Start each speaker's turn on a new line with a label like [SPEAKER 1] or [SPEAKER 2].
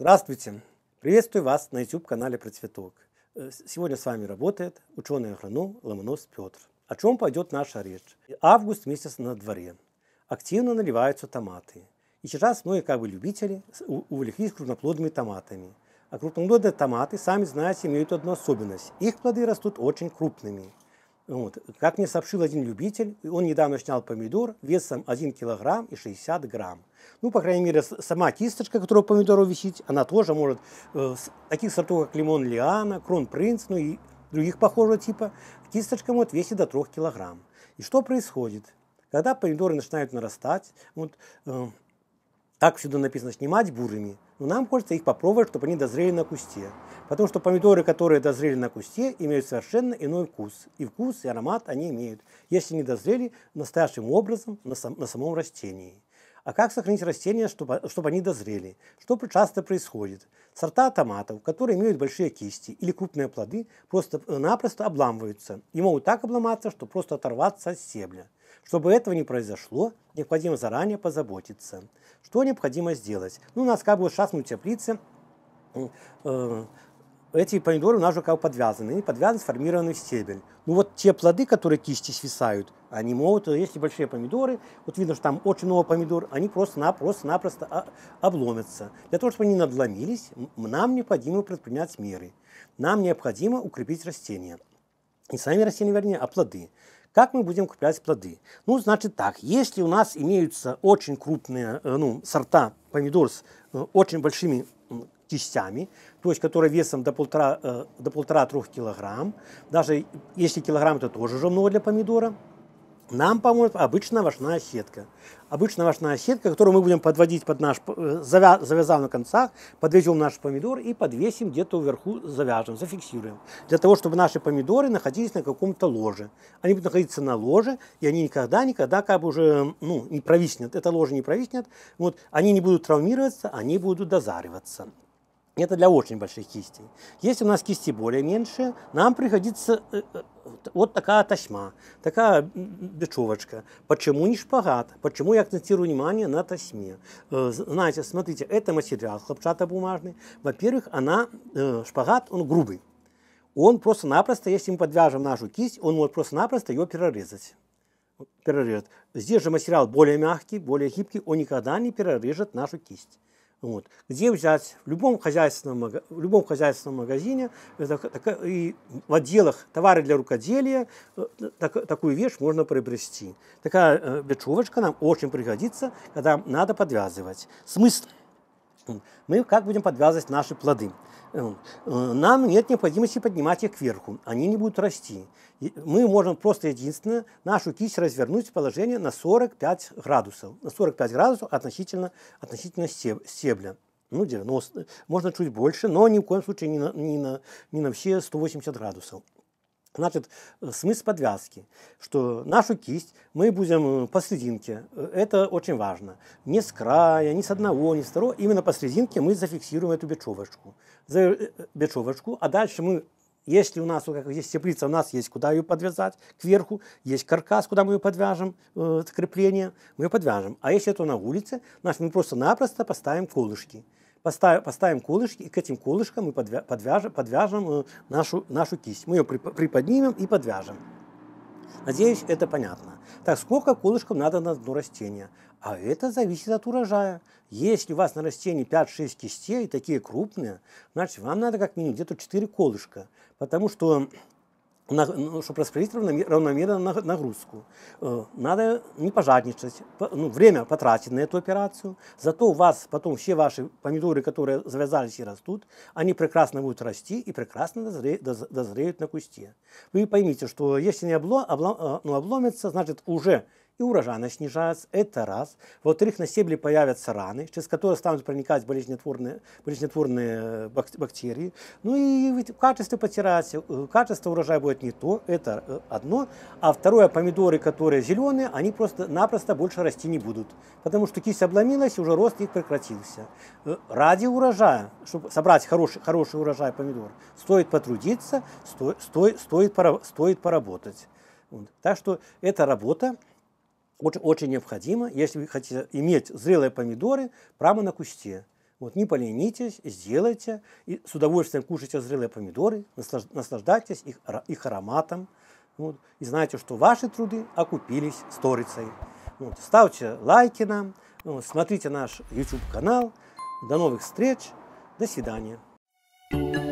[SPEAKER 1] Здравствуйте! Приветствую вас на YouTube-канале «Про цветок». Э, сегодня с вами работает ученый-агроном Ломонос Петр. О чем пойдет наша речь? Август месяц на дворе. Активно наливаются томаты. И сейчас многие как бы любители увлеклись крупноплодными томатами. А крупноплодные томаты, сами знаете, имеют одну особенность. Их плоды растут очень крупными – вот. Как мне сообщил один любитель, он недавно снял помидор весом 1 килограмм и 60 грамм. Ну, по крайней мере, сама кисточка, которая у помидора висит, она тоже может, э, таких сортов, как лимон лиана, крон принц, ну и других похожего типа, кисточка может весить до 3 килограмм. И что происходит? Когда помидоры начинают нарастать, вот, э, так всюду написано «снимать бурыми», но нам хочется их попробовать, чтобы они дозрели на кусте. Потому что помидоры, которые дозрели на кусте, имеют совершенно иной вкус. И вкус, и аромат они имеют, если не дозрели настоящим образом на, сам, на самом растении. А как сохранить растения, чтобы, чтобы они дозрели? Что часто происходит? Сорта томатов, которые имеют большие кисти или крупные плоды, просто-напросто э, обламываются и могут так обломаться, что просто оторваться от стебля. Чтобы этого не произошло, необходимо заранее позаботиться. Что необходимо сделать? Ну, у нас как бы шастнут теплицы, э, эти помидоры у нас уже как бы подвязаны, они подвязаны, сформированы стебель. Ну вот те плоды, которые кисти свисают, они могут, э, если большие помидоры, вот видно, что там очень много помидор, они просто-напросто-напросто а, обломятся. Для того, чтобы они надломились, нам необходимо предпринять меры. Нам необходимо укрепить растения. Не сами растения, вернее, а плоды. Как мы будем куплять плоды? Ну, значит так, если у нас имеются очень крупные э, ну, сорта помидор с э, очень большими частями, то есть которые весом до полтора, э, до полтора-трех килограмм, даже если килограмм, это тоже уже много для помидора, нам поможет обычная вашная сетка. обычная вашная сетка, которую мы будем подводить под наш, э, завязав на концах, подвезем наш помидор и подвесим где-то вверху, завяжем, зафиксируем. Для того, чтобы наши помидоры находились на каком-то ложе. Они будут находиться на ложе, и они никогда, никогда как бы уже ну, не провиснет. Это ложе не провиснет. Вот, они не будут травмироваться, они будут дозариваться. Это для очень больших кистей. Если у нас кисти более меньше, нам приходится э, э, вот такая тосьма, такая бечевочка. Почему не шпагат? Почему я акцентирую внимание на тосьме? Э, знаете, смотрите, это материал хлопчатобумажный. Во-первых, она, шпагат, он грубый. Он просто-напросто, если мы подвяжем нашу кисть, он может просто-напросто ее перерезать перережет. Здесь же материал более мягкий, более гибкий, он никогда не перережет нашу кисть. Вот. Где взять? В любом хозяйственном, в любом хозяйственном магазине э, так, и в отделах товары для рукоделия э, так, такую вещь можно приобрести. Такая э, бечевочка нам очень пригодится, когда надо подвязывать. Смысл мы как будем подвязывать наши плоды? Э, э, нам нет необходимости поднимать их кверху, они не будут расти. Мы можем просто единственное нашу кисть развернуть в положение на 45 градусов, на 45 градусов относительно, относительно стебля ну, 90, можно чуть больше, но ни в коем случае не на, не на, не на все 180 градусов. Значит, э, смысл подвязки, что нашу кисть мы будем э, посрединке. Э, это очень важно. Не с края, не с одного, не с второго. Именно посрединке мы зафиксируем эту бечевочку. За бечевочку, а дальше мы если у нас как есть теплица, у нас есть куда ее подвязать, кверху, есть каркас, куда мы ее подвяжем, э, крепление, мы ее подвяжем. А если это на улице, значит, мы просто-напросто поставим колышки. Поставим, поставим колышки, и к этим колышкам мы подвяжем, подвяжем э, нашу, нашу кисть. Мы ее приподнимем и подвяжем. Надеюсь, это понятно. Так, сколько колышков надо на одно растение? А это зависит от урожая. Если у вас на растении 5-6 кистей, такие крупные, значит, вам надо как минимум где-то 4 колышка. Потому что на, ну, чтобы распределить равномер, равномерно нагрузку. Э, надо не пожадничать, ну, время потратить на эту операцию, зато у вас потом все ваши помидоры, которые завязались и растут, они прекрасно будут расти и прекрасно дозре, дозреют на кусте. Вы поймите, что если не обло, обло, э, ну, обломится, значит уже и урожайность снижается, это раз. Во-вторых, на стебле появятся раны, через которые станут проникать болезнетворные, болезнетворные э, бактерии. Ну и качество потеряется, э, качество урожая будет не то, это э, одно. А второе, помидоры, которые зеленые, они просто-напросто больше расти не будут, потому что кисть обломилась, уже рост их прекратился. Ради урожая, чтобы собрать хороший, хороший урожай помидор, стоит потрудиться, сто, сто, стоит, стоит поработать. Так что эта работа очень, очень необходимо, если вы хотите иметь зрелые помидоры прямо на кусте. Вот, не поленитесь, сделайте, и с удовольствием кушайте зрелые помидоры, наслаждайтесь их, их ароматом. Вот, и знайте, что ваши труды окупились сторицей. Вот, ставьте лайки нам, вот, смотрите наш YouTube-канал. До новых встреч, до свидания. thank you